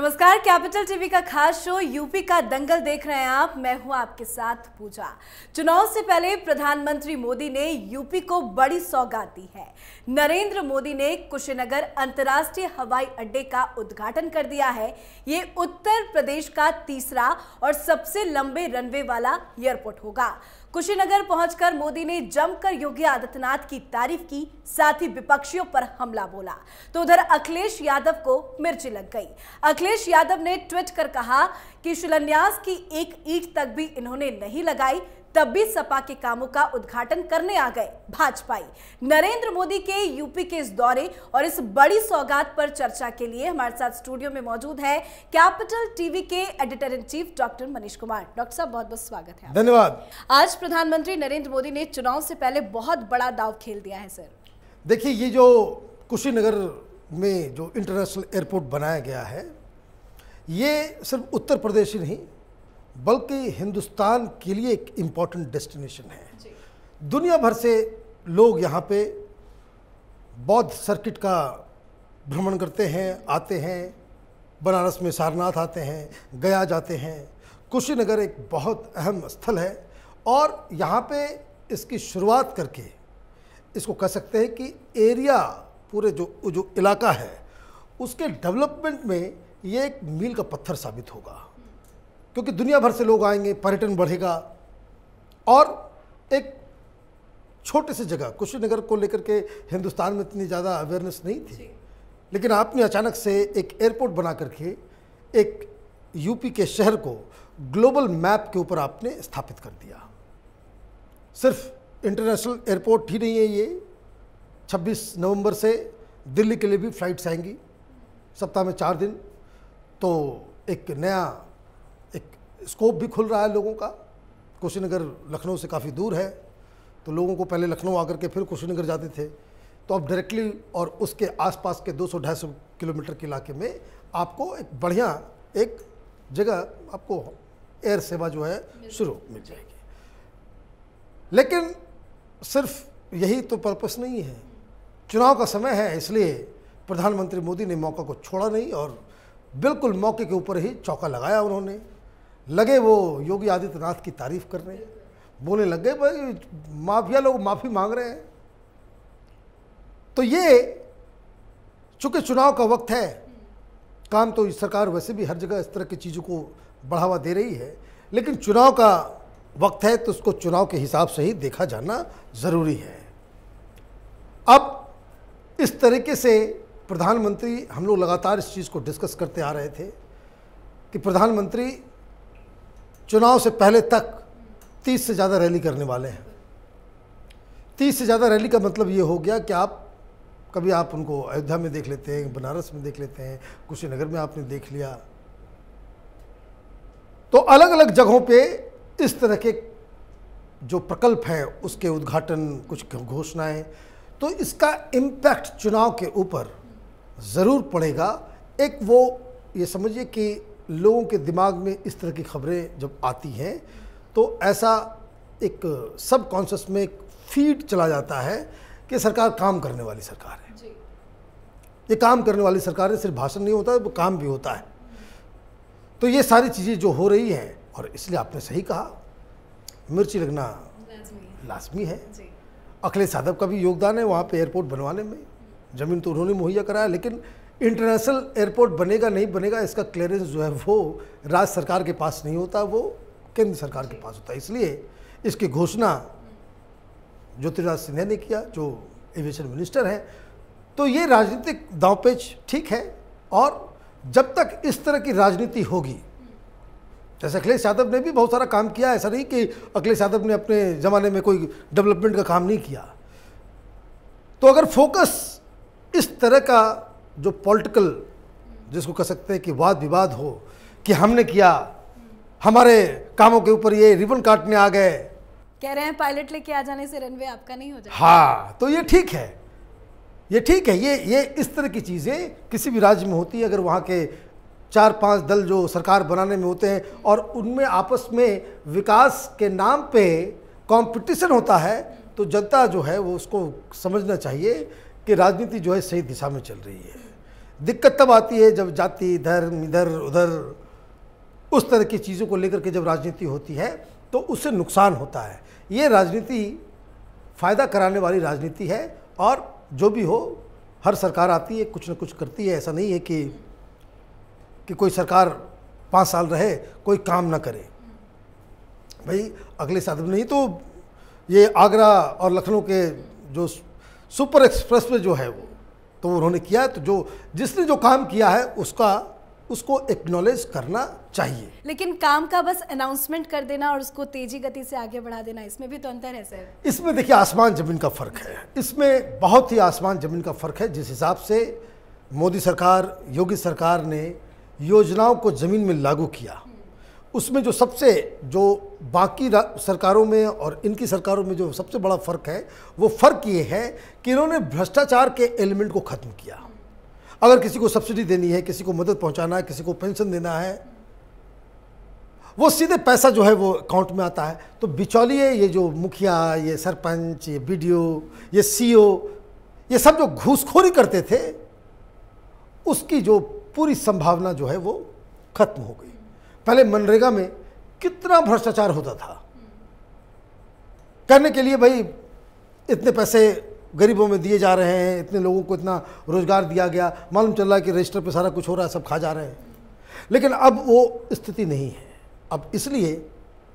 नमस्कार capital TV का खास शो यूपी का दंगल देख रहे हैं आप मैं हूं आपके साथ पूजा चुनाव से पहले प्रधानमंत्री मोदी ने यूपी को बड़ी सौगात दी है नरेंद्र मोदी ने कुशीनगर अंतर्राष्ट्रीय हवाई अड्डे का उद्घाटन कर दिया है ये उत्तर प्रदेश का तीसरा और सबसे लंबे रनवे वाला एयरपोर्ट होगा कुशीनगर पहुंचकर मोदी ने जमकर योगी आदित्यनाथ की तारीफ की साथ ही विपक्षियों पर हमला बोला तो उधर अखिलेश यादव को मिर्ची लग गई अखिलेश यादव ने ट्वीट कर कहा कि शिलान्यास की एक ईट तक भी इन्होंने नहीं लगाई तब भी सपा के कामों का उद्घाटन करने आ गए भाजपाई नरेंद्र मोदी के यूपी के इस दौरे और इस बड़ी सौगात पर चर्चा के लिए हमारे साथ स्टूडियो में मौजूद है कैपिटल टीवी के editor in chief doctor Manish Kumar doctor साहब बहुत बहुत स्वागत है धन्यवाद आज प्रधानमंत्री नरेंद्र मोदी ने चुनाव से पहले बहुत बड़ा दाव खेल दिया है सर देखिए ये जो कुशीनगर में जो इंटरनेशनल एयरपोर्ट बनाया गया है ये सिर्फ उत्तर प्रदेश ही नहीं बल्कि हिंदुस्तान के लिए एक इम्पॉर्टेंट डेस्टिनेशन है दुनिया भर से लोग यहाँ पे बौद्ध सर्किट का भ्रमण करते हैं आते हैं बनारस में सारनाथ आते हैं गया जाते हैं कुशीनगर एक बहुत अहम स्थल है और यहाँ पे इसकी शुरुआत करके इसको कह सकते हैं कि एरिया पूरे जो जो इलाका है उसके डेवलपमेंट में ये एक मील का पत्थर साबित होगा क्योंकि दुनिया भर से लोग आएंगे पर्यटन बढ़ेगा और एक छोटे से जगह कुशीनगर को लेकर के हिंदुस्तान में इतनी ज़्यादा अवेयरनेस नहीं थी लेकिन आपने अचानक से एक एयरपोर्ट बना करके एक यूपी के शहर को ग्लोबल मैप के ऊपर आपने स्थापित कर दिया सिर्फ इंटरनेशनल एयरपोर्ट ही नहीं है ये 26 नवंबर से दिल्ली के लिए भी फ्लाइट्स आएंगी सप्ताह में चार दिन तो एक नया स्कोप भी खुल रहा है लोगों का कुशीनगर लखनऊ से काफ़ी दूर है तो लोगों को पहले लखनऊ आकर के फिर कुशीनगर जाते थे तो अब डायरेक्टली और उसके आसपास के 200-250 किलोमीटर के इलाके में आपको एक बढ़िया एक जगह आपको एयर सेवा जो है शुरू मिल जाएगी लेकिन सिर्फ यही तो पर्पस नहीं है चुनाव का समय है इसलिए प्रधानमंत्री मोदी ने मौका को छोड़ा नहीं और बिल्कुल मौके के ऊपर ही चौका लगाया उन्होंने लगे वो योगी आदित्यनाथ की तारीफ कर हैं बोले लग गए भाई माफिया लोग माफ़ी मांग रहे हैं तो ये चूंकि चुनाव का वक्त है काम तो सरकार वैसे भी हर जगह इस तरह की चीज़ों को बढ़ावा दे रही है लेकिन चुनाव का वक्त है तो उसको चुनाव के हिसाब से ही देखा जाना ज़रूरी है अब इस तरीके से प्रधानमंत्री हम लोग लगातार इस चीज़ को डिस्कस करते आ रहे थे कि प्रधानमंत्री चुनाव से पहले तक तीस से ज़्यादा रैली करने वाले हैं तीस से ज़्यादा रैली का मतलब ये हो गया कि आप कभी आप उनको अयोध्या में देख लेते हैं बनारस में देख लेते हैं कुशीनगर में आपने देख लिया तो अलग अलग जगहों पे इस तरह के जो प्रकल्प हैं उसके उद्घाटन कुछ घोषणाएं तो इसका इम्पैक्ट चुनाव के ऊपर ज़रूर पड़ेगा एक वो ये समझिए कि लोगों के दिमाग में इस तरह की खबरें जब आती हैं तो ऐसा एक सब कॉन्शस में एक फीड चला जाता है कि सरकार काम करने वाली सरकार है जी। ये काम करने वाली सरकार है सिर्फ भाषण नहीं होता है वो काम भी होता है तो ये सारी चीज़ें जो हो रही हैं और इसलिए आपने सही कहा मिर्ची लगना लाजमी है अखिलेश यादव का भी योगदान है वहाँ पे एयरपोर्ट बनवाने में ज़मीन तो उन्होंने मुहैया कराया लेकिन इंटरनेशनल एयरपोर्ट बनेगा नहीं बनेगा इसका क्लियरेंस जो है वो राज्य सरकार के पास नहीं होता वो केंद्र सरकार के पास होता है इसलिए इसकी घोषणा ज्योतिराज सिंधिया ने किया जो एविएशन मिनिस्टर हैं तो ये राजनीतिक दावपेच ठीक है और जब तक इस तरह की राजनीति होगी जैसे अखिलेश यादव ने भी बहुत सारा काम किया ऐसा नहीं कि अखिलेश यादव ने अपने ज़माने में कोई डेवलपमेंट का काम नहीं किया तो अगर फोकस इस तरह का जो पॉलिटिकल जिसको कह सकते हैं कि वाद विवाद हो कि हमने किया हमारे कामों के ऊपर ये रिबन काटने आ गए कह रहे हैं पायलट लेके आ जाने से रनवे आपका नहीं हो जाएगा हाँ तो ये ठीक है ये ठीक है ये ये इस तरह की चीज़ें किसी भी राज्य में होती है अगर वहाँ के चार पांच दल जो सरकार बनाने में होते हैं और उनमें आपस में विकास के नाम पे कंपटीशन होता है तो जनता जो है वो उसको समझना चाहिए कि राजनीति जो है सही दिशा में चल रही है दिक्कत तब आती है जब जाति धर्म इधर उधर उस तरह की चीज़ों को लेकर के जब राजनीति होती है तो उससे नुकसान होता है ये राजनीति फ़ायदा कराने वाली राजनीति है और जो भी हो हर सरकार आती है कुछ ना कुछ करती है ऐसा नहीं है कि कि कोई सरकार पाँच साल रहे कोई काम ना करे भाई अगले साधन में नहीं तो ये आगरा और लखनऊ के जो सुपर एक्सप्रेस वे जो है वो तो उन्होंने किया तो जो जिसने जो काम किया है उसका उसको एक्नोलेज करना चाहिए लेकिन काम का बस अनाउंसमेंट कर देना और उसको तेजी गति से आगे बढ़ा देना इसमें भी तो अंतर है सर इसमें देखिए आसमान जमीन का फर्क है इसमें बहुत ही आसमान जमीन का फर्क है जिस हिसाब से मोदी सरकार योगी सरकार ने योजनाओं को जमीन में लागू किया उसमें जो सबसे जो बाकी सरकारों में और इनकी सरकारों में जो सबसे बड़ा फ़र्क है वो फ़र्क ये है कि इन्होंने भ्रष्टाचार के एलिमेंट को ख़त्म किया अगर किसी को सब्सिडी देनी है किसी को मदद पहुंचाना है किसी को पेंशन देना है वो सीधे पैसा जो है वो अकाउंट में आता है तो बिचौलिए ये जो मुखिया ये सरपंच ये बी ये सी e ये सब जो घूसखोरी करते थे उसकी जो पूरी संभावना जो है वो खत्म हो गई पहले मनरेगा में कितना भ्रष्टाचार होता था करने के लिए भाई इतने पैसे गरीबों में दिए जा रहे हैं इतने लोगों को इतना रोज़गार दिया गया मालूम चल रहा है कि रजिस्टर पे सारा कुछ हो रहा है सब खा जा रहे हैं लेकिन अब वो स्थिति नहीं है अब इसलिए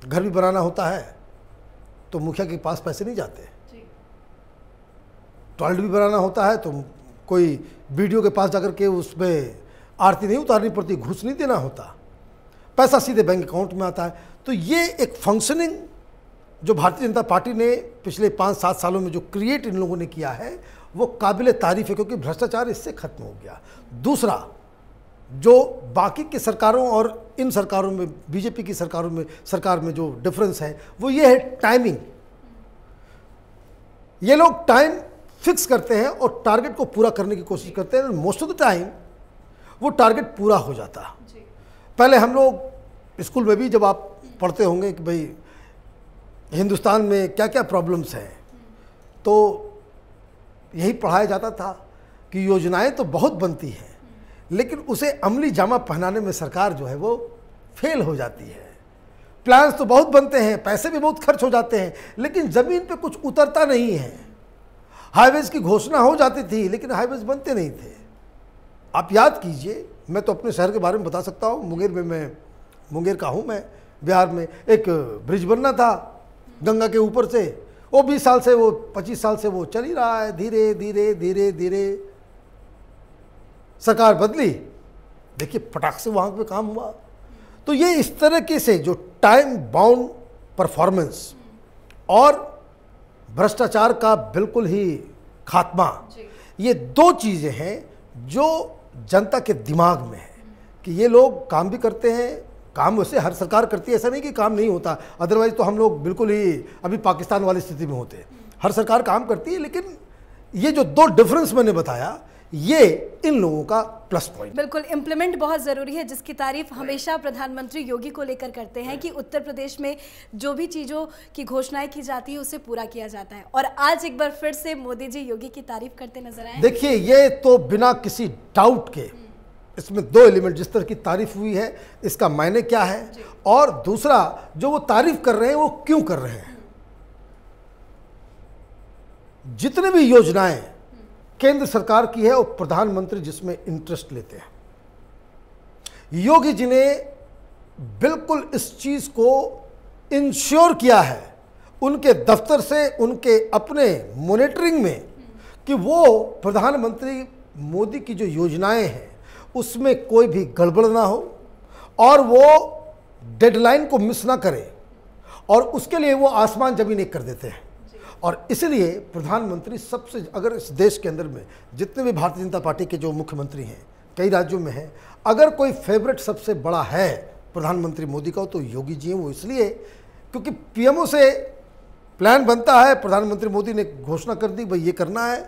घर भी बनाना होता है तो मुखिया के पास पैसे नहीं जाते टॉयलेट भी बनाना होता है तो कोई वीडियो के पास जाकर के उसमें आरती नहीं उतारनी पड़ती घुस नहीं देना होता पैसा सीधे बैंक अकाउंट में आता है तो ये एक फंक्शनिंग जो भारतीय जनता पार्टी ने पिछले पाँच सात सालों में जो क्रिएट इन लोगों ने किया है वो काबिल तारीफ है क्योंकि भ्रष्टाचार इससे खत्म हो गया दूसरा जो बाकी की सरकारों और इन सरकारों में बीजेपी की सरकारों में सरकार में जो डिफरेंस है वो ये है टाइमिंग ये लोग टाइम फिक्स करते हैं और टारगेट को पूरा करने की कोशिश करते हैं मोस्ट ऑफ द टाइम वो टारगेट पूरा हो जाता है पहले हम लोग स्कूल में भी जब आप पढ़ते होंगे कि भाई हिंदुस्तान में क्या क्या प्रॉब्लम्स हैं तो यही पढ़ाया जाता था कि योजनाएं तो बहुत बनती हैं लेकिन उसे अमली जामा पहनाने में सरकार जो है वो फेल हो जाती है प्लान्स तो बहुत बनते हैं पैसे भी बहुत खर्च हो जाते हैं लेकिन ज़मीन पे कुछ उतरता नहीं है हाईवेज़ की घोषणा हो जाती थी लेकिन हाईवेज़ बनते नहीं थे आप याद कीजिए मैं तो अपने शहर के बारे में बता सकता हूँ मुंगेर में मैं मुंगेर का हूँ मैं बिहार में एक ब्रिज बनना था गंगा के ऊपर से वो बीस साल से वो पच्चीस साल से वो चल ही रहा है धीरे धीरे धीरे धीरे सरकार बदली देखिए फटाख से वहाँ पे काम हुआ तो ये इस तरीके से जो टाइम बाउंड परफॉर्मेंस और भ्रष्टाचार का बिल्कुल ही खात्मा ये दो चीज़ें हैं जो जनता के दिमाग में है कि ये लोग काम भी करते हैं काम वैसे हर सरकार करती है ऐसा नहीं कि काम नहीं होता अदरवाइज तो हम लोग बिल्कुल ही अभी पाकिस्तान वाली स्थिति में होते हैं हर सरकार काम करती है लेकिन ये जो दो डिफरेंस मैंने बताया ये इन लोगों का प्लस पॉइंट बिल्कुल इम्प्लीमेंट बहुत ज़रूरी है जिसकी तारीफ हमेशा प्रधानमंत्री योगी को लेकर करते हैं कि उत्तर प्रदेश में जो भी चीज़ों की घोषणाएं की जाती है उसे पूरा किया जाता है और आज एक बार फिर से मोदी जी योगी की तारीफ करते नजर आए देखिए ये तो बिना किसी डाउट के इसमें दो एलिमेंट जिस तरह की तारीफ हुई है इसका मायने क्या है और दूसरा जो वो तारीफ कर रहे हैं वो क्यों कर रहे हैं जितने भी योजनाएं केंद्र सरकार की है और प्रधानमंत्री जिसमें इंटरेस्ट लेते हैं योगी जी ने बिल्कुल इस चीज़ को इंश्योर किया है उनके दफ्तर से उनके अपने मॉनिटरिंग में कि वो प्रधानमंत्री मोदी की जो योजनाएं हैं उसमें कोई भी गड़बड़ ना हो और वो डेडलाइन को मिस ना करें और उसके लिए वो आसमान जमीन एक कर देते हैं और इसलिए प्रधानमंत्री सबसे अगर इस देश के अंदर में जितने भी भारतीय जनता पार्टी के जो मुख्यमंत्री हैं कई राज्यों में हैं अगर कोई फेवरेट सबसे बड़ा है प्रधानमंत्री मोदी का तो योगी जी हैं वो इसलिए क्योंकि पीएमओ से प्लान बनता है प्रधानमंत्री मोदी ने घोषणा कर दी भाई ये करना है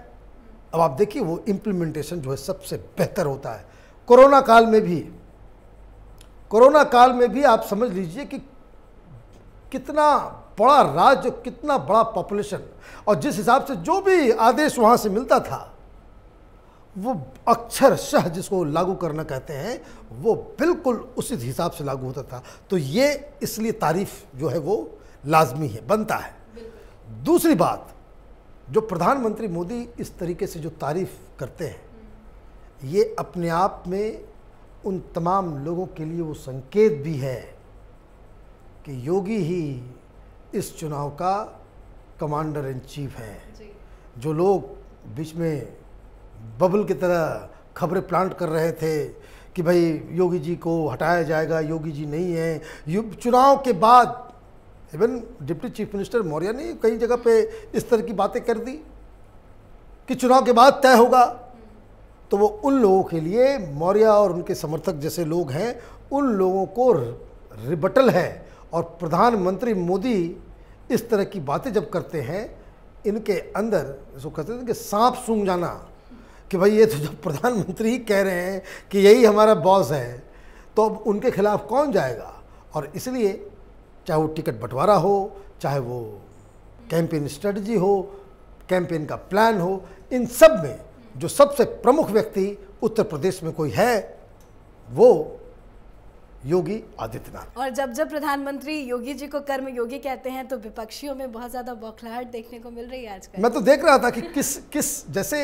अब आप देखिए वो इम्प्लीमेंटेशन जो है सबसे बेहतर होता है कोरोना काल में भी कोरोना काल में भी आप समझ लीजिए कि कितना बड़ा राज्य कितना बड़ा पॉपुलेशन और जिस हिसाब से जो भी आदेश वहाँ से मिलता था वो शह जिसको लागू करना कहते हैं वो बिल्कुल उसी हिसाब से लागू होता था तो ये इसलिए तारीफ जो है वो लाजमी है बनता है दूसरी बात जो प्रधानमंत्री मोदी इस तरीके से जो तारीफ करते हैं ये अपने आप में उन तमाम लोगों के लिए वो संकेत भी है कि योगी ही इस चुनाव का कमांडर इन चीफ है जो लोग बीच में बबल की तरह खबरें प्लांट कर रहे थे कि भाई योगी जी को हटाया जाएगा योगी जी नहीं है चुनाव के बाद even deputy chief minister Maurya ने कई जगह पे इस तरह की बातें कर दी कि चुनाव के बाद तय होगा तो वो उन लोगों के लिए मौर्य और उनके समर्थक जैसे लोग हैं उन लोगों को रिबटल है और प्रधानमंत्री मोदी इस तरह की बातें जब करते हैं इनके अंदर इसको कहते हैं कि सांप सूंग जाना कि भाई ये तो जब प्रधानमंत्री ही कह रहे हैं कि यही हमारा बॉस है तो अब उनके खिलाफ कौन जाएगा और इसलिए चाहे वो टिकट बंटवारा हो चाहे वो कैंपेन स्ट्रेटजी हो कैंपेन का प्लान हो इन सब में जो सबसे प्रमुख व्यक्ति उत्तर प्रदेश में कोई है वो योगी आदित्यनाथ और जब जब प्रधानमंत्री योगी जी को कर्म योगी कहते हैं तो विपक्षियों में बहुत ज्यादा बौखलाहट देखने को मिल रही है आजकल मैं तो देख रहा था कि किस किस जैसे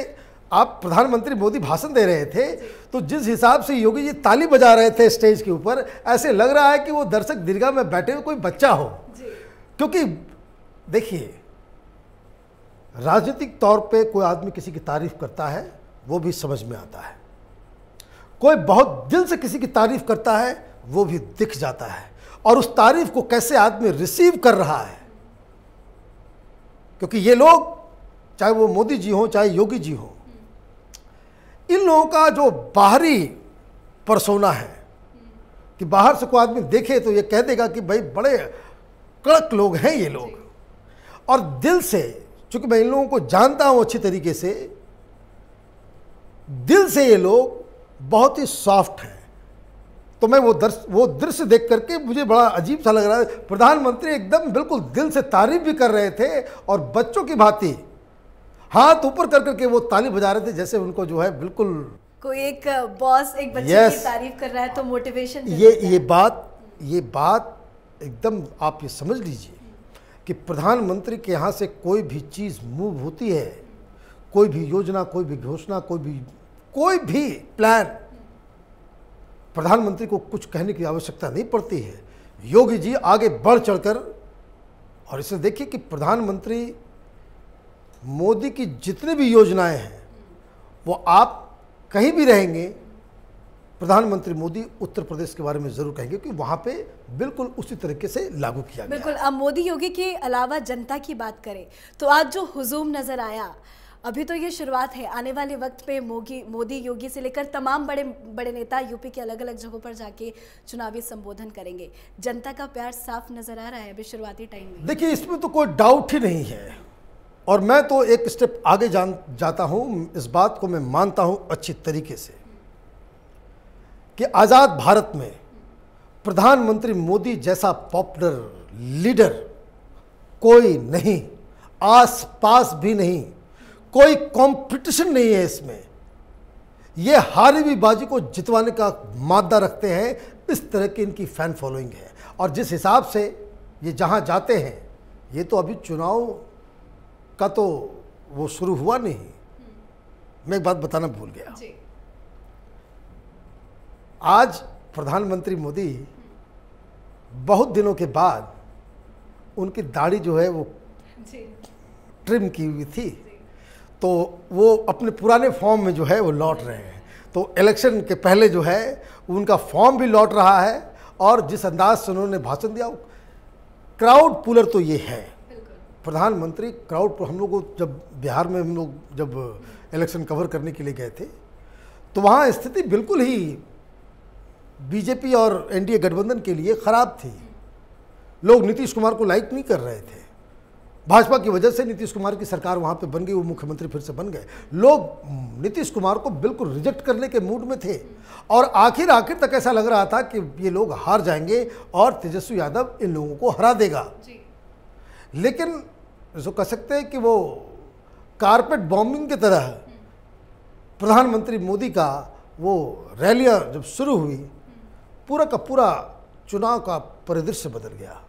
आप प्रधानमंत्री मोदी भाषण दे रहे थे तो जिस हिसाब से योगी जी ताली बजा रहे थे स्टेज के ऊपर ऐसे लग रहा है कि वो दर्शक दीर्घा में बैठे हुए कोई बच्चा हो क्योंकि देखिए राजनीतिक तौर पे कोई आदमी किसी की तारीफ करता है वो भी समझ में आता है कोई बहुत दिल से किसी की तारीफ करता है वो भी दिख जाता है और उस तारीफ को कैसे आदमी रिसीव कर रहा है क्योंकि ये लोग चाहे वो मोदी जी हों चाहे योगी जी हों इन लोगों का जो बाहरी परसोना है कि बाहर से कोई आदमी देखे तो ये कह देगा कि भाई बड़े कड़क लोग हैं ये लोग और दिल से चूंकि मैं इन लोगों को जानता हूं अच्छी तरीके से दिल से ये लोग बहुत ही सॉफ्ट हैं तो मैं वो दर्श वो दृश्य देख करके मुझे बड़ा अजीब सा लग रहा है प्रधानमंत्री एकदम बिल्कुल दिल से तारीफ भी कर रहे थे और बच्चों की भांति हाथ ऊपर कर करके वो ताली बजा रहे थे जैसे उनको जो है बिल्कुल कोई एक बॉस एक बच्चे yes, की तारीफ कर रहा है तो मोटिवेशन ये ये बात ये बात एकदम आप ये समझ लीजिए कि प्रधानमंत्री के यहाँ से कोई भी चीज़ मूव होती है कोई भी योजना कोई भी घोषणा कोई भी कोई भी प्लान प्रधानमंत्री को कुछ कहने की आवश्यकता नहीं पड़ती है योगी जी आगे बढ़ चढ़कर और इसे देखिए कि प्रधानमंत्री मोदी की जितनी भी योजनाएं हैं वो आप कहीं भी रहेंगे प्रधानमंत्री मोदी उत्तर प्रदेश के बारे में जरूर कहेंगे कि वहाँ पे बिल्कुल उसी तरीके से लागू किया बिल्कुल अब मोदी योगी के अलावा जनता की बात करें तो आज जो हुजूम नजर आया अभी तो ये शुरुआत है आने वाले वक्त पे मोगी मोदी योगी से लेकर तमाम बड़े बड़े नेता यूपी के अलग अलग जगहों पर जाके चुनावी संबोधन करेंगे जनता का प्यार साफ नजर आ रहा है अभी शुरुआती टाइम में देखिए इसमें तो कोई डाउट ही नहीं है और मैं तो एक स्टेप आगे जान जाता हूँ इस बात को मैं मानता हूँ अच्छी तरीके से कि आज़ाद भारत में प्रधानमंत्री मोदी जैसा पॉपुलर लीडर कोई नहीं आस पास भी नहीं कोई कंपटीशन नहीं है इसमें ये भी बाजी को जितवाने का मादा रखते हैं इस तरह की इनकी फैन फॉलोइंग है और जिस हिसाब से ये जहाँ जाते हैं ये तो अभी चुनाव का तो वो शुरू हुआ नहीं मैं एक बात बताना भूल गया आज प्रधानमंत्री मोदी बहुत दिनों के बाद उनकी दाढ़ी जो है वो ट्रिम की हुई थी तो वो अपने पुराने फॉर्म में जो है वो लौट रहे हैं तो इलेक्शन के पहले जो है उनका फॉर्म भी लौट रहा है और जिस अंदाज से उन्होंने भाषण दिया क्राउड पुलर तो ये है प्रधानमंत्री क्राउड हम लोग जब बिहार में हम लोग जब इलेक्शन कवर करने के लिए गए थे तो वहाँ स्थिति बिल्कुल ही बीजेपी और एनडीए गठबंधन के लिए ख़राब थी लोग नीतीश कुमार को लाइक नहीं कर रहे थे भाजपा की वजह से नीतीश कुमार की सरकार वहाँ पे बन गई वो मुख्यमंत्री फिर से बन गए लोग नीतीश कुमार को बिल्कुल रिजेक्ट करने के मूड में थे और आखिर आखिर तक ऐसा लग रहा था कि ये लोग हार जाएंगे और तेजस्वी यादव इन लोगों को हरा देगा लेकिन जो कह सकते हैं कि वो कारपेट बॉम्बिंग की तरह प्रधानमंत्री मोदी का वो रैलियाँ जब शुरू हुई पूरा का पूरा चुनाव का परिदृश्य बदल गया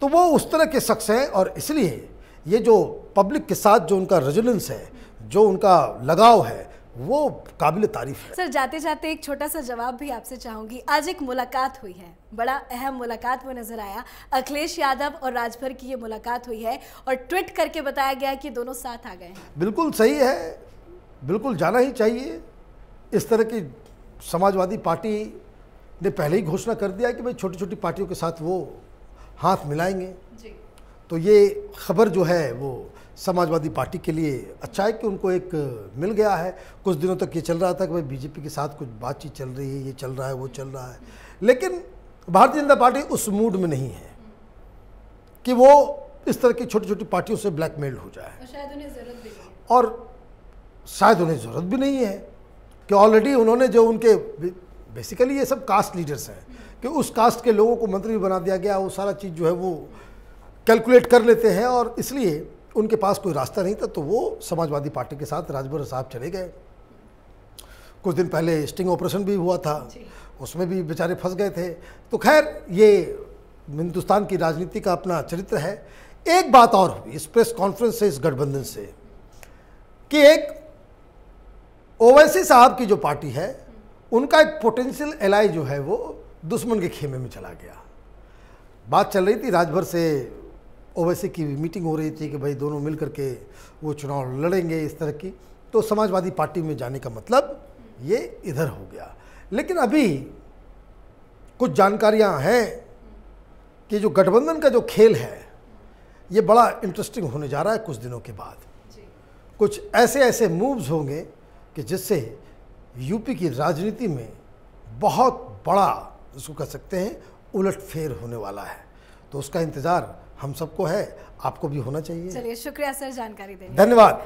तो वो उस तरह के शख्स हैं और इसलिए ये जो पब्लिक के साथ जो उनका रेजुलेंस है जो उनका लगाव है वो काबिल तारीफ है सर जाते जाते एक छोटा सा जवाब भी आपसे चाहूंगी आज एक मुलाकात हुई है बड़ा अहम मुलाकात में नजर आया अखिलेश यादव और राजभर की ये मुलाकात हुई है और ट्वीट करके बताया गया कि दोनों साथ आ गए बिल्कुल सही है बिल्कुल जाना ही चाहिए इस तरह की समाजवादी पार्टी ने पहले ही घोषणा कर दिया कि भाई छोटी छोटी पार्टियों के साथ वो हाथ मिलाएंगे तो ये खबर जो है वो समाजवादी पार्टी के लिए अच्छा है कि उनको एक मिल गया है कुछ दिनों तक ये चल रहा था कि भाई बीजेपी के साथ कुछ बातचीत चल रही है ये चल रहा है वो चल रहा है लेकिन भारतीय जनता पार्टी उस मूड में नहीं है कि वो इस तरह की छोटी छोटी पार्टियों से ब्लैकमेल हो जाए और शायद उन्हें ज़रूरत भी नहीं है कि ऑलरेडी उन्होंने जो उनके बेसिकली ये सब कास्ट लीडर्स हैं कि उस कास्ट के लोगों को मंत्री भी बना दिया गया वो सारा चीज़ जो है वो कैलकुलेट कर लेते हैं और इसलिए उनके पास कोई रास्ता नहीं था तो वो समाजवादी पार्टी के साथ राजभर साहब चले गए कुछ दिन पहले स्टिंग ऑपरेशन भी हुआ था उसमें भी बेचारे फंस गए थे तो खैर ये हिंदुस्तान की राजनीति का अपना चरित्र है एक बात और हुई इस प्रेस कॉन्फ्रेंस से इस गठबंधन से कि एक ओवैसी साहब की जो पार्टी है उनका एक पोटेंशियल एलाई जो है वो दुश्मन के खेमे में चला गया बात चल रही थी राजभर से ओवैसी की भी मीटिंग हो रही थी कि भाई दोनों मिल करके वो चुनाव लड़ेंगे इस तरह की तो समाजवादी पार्टी में जाने का मतलब ये इधर हो गया लेकिन अभी कुछ जानकारियां हैं कि जो गठबंधन का जो खेल है ये बड़ा इंटरेस्टिंग होने जा रहा है कुछ दिनों के बाद कुछ ऐसे ऐसे मूव्स होंगे कि जिससे यूपी की राजनीति में बहुत बड़ा जिसको कह सकते हैं उलटफेर होने वाला है तो उसका इंतज़ार हम सबको है आपको भी होना चाहिए चलिए शुक्रिया सर जानकारी देने धन्यवाद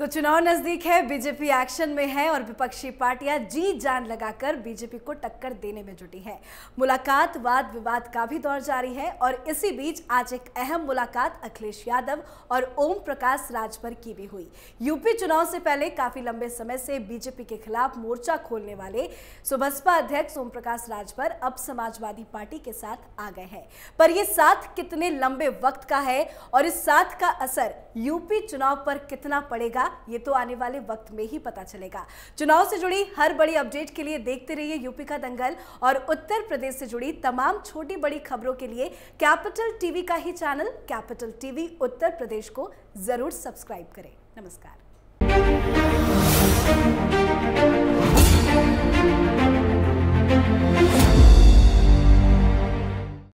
तो चुनाव नजदीक है बीजेपी एक्शन में है और विपक्षी पार्टियां जी जान लगाकर बीजेपी को टक्कर देने में जुटी हैं मुलाकात वाद विवाद का भी दौर जारी है और इसी बीच आज एक अहम मुलाकात अखिलेश यादव और ओम प्रकाश राजभर की भी हुई यूपी चुनाव से पहले काफी लंबे समय से बीजेपी के खिलाफ मोर्चा खोलने वाले सुबसपा अध्यक्ष ओम प्रकाश राजभर अब समाजवादी पार्टी के साथ आ गए हैं पर यह साथ कितने लंबे वक्त का है और इस साथ का असर यूपी चुनाव पर कितना पड़ेगा होगा ये तो आने वाले वक्त में ही पता चलेगा चुनाव से जुड़ी हर बड़ी अपडेट के लिए देखते रहिए यूपी का दंगल और उत्तर प्रदेश से जुड़ी तमाम छोटी बड़ी खबरों के लिए कैपिटल टीवी का ही channel Capital TV Uttar Pradesh को जरूर सब्सक्राइब करें नमस्कार